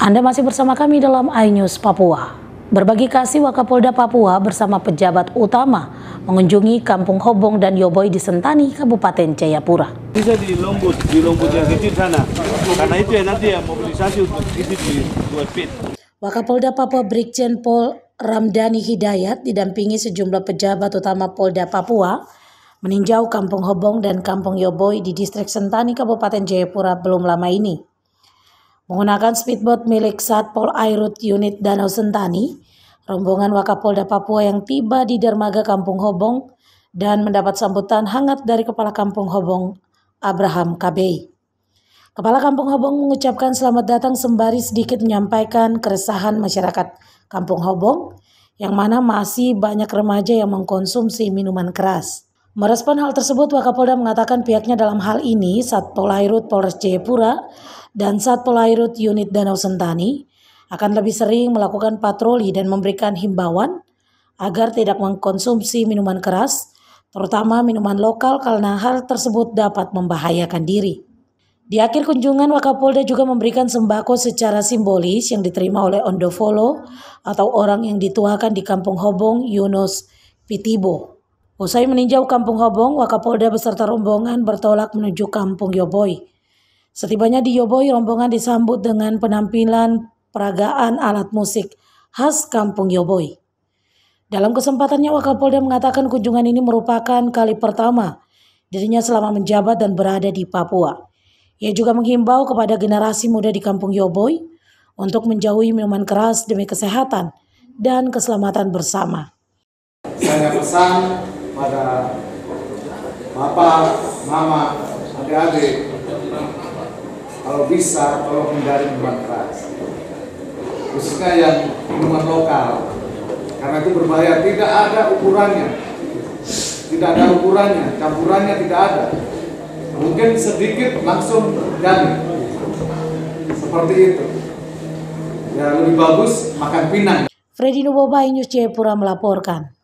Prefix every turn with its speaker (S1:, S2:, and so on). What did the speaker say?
S1: Anda masih bersama kami dalam iNews Papua. Berbagi kasih Wakapolda Papua bersama pejabat utama mengunjungi Kampung Hobong dan Yoboi di Sentani, Kabupaten Jayapura.
S2: Bisa di Lombut, di Lombut yang kecil sana. Karena itu ya nanti ya mobilisasi untuk itu di pit.
S1: Wakapolda Papua Brigjen Pol Ramdhani Hidayat didampingi sejumlah pejabat utama Polda Papua meninjau Kampung Hobong dan Kampung Yoboi di Distrik Sentani, Kabupaten Jayapura belum lama ini. Menggunakan speedboat milik Satpol Airut Unit Danau Sentani, rombongan Wakapolda Papua yang tiba di dermaga Kampung Hobong dan mendapat sambutan hangat dari Kepala Kampung Hobong, Abraham Kabei. Kepala Kampung Hobong mengucapkan selamat datang sembari sedikit menyampaikan keresahan masyarakat Kampung Hobong yang mana masih banyak remaja yang mengkonsumsi minuman keras. Merespon hal tersebut, Wakapolda mengatakan pihaknya dalam hal ini Satpol Airut Polres Jayapura dan Satpol Airut Unit Danau Sentani akan lebih sering melakukan patroli dan memberikan himbauan agar tidak mengkonsumsi minuman keras, terutama minuman lokal karena hal tersebut dapat membahayakan diri. Di akhir kunjungan, Wakapolda juga memberikan sembako secara simbolis yang diterima oleh Ondovolo atau orang yang dituakan di Kampung Hobong Yunus Pitibo. Usai meninjau Kampung Hobong, Wakapolda beserta rombongan bertolak menuju Kampung Yoboi. Setibanya di Yoboi, rombongan disambut dengan penampilan peragaan alat musik khas Kampung Yoboi. Dalam kesempatannya, Wakapolda mengatakan kunjungan ini merupakan kali pertama dirinya selama menjabat dan berada di Papua. Ia juga menghimbau kepada generasi muda di Kampung Yoboi untuk menjauhi minuman keras demi kesehatan dan keselamatan bersama.
S2: Saya pesan pada bapak, mama, adik-adik kalau bisa tolong hindari minuman keras khususnya yang minuman lokal karena itu berbahaya tidak ada ukurannya tidak ada ukurannya campurannya tidak ada mungkin sedikit langsung dan seperti itu ya lebih bagus makan pinang
S1: Freddy Nuboba News Jayapura melaporkan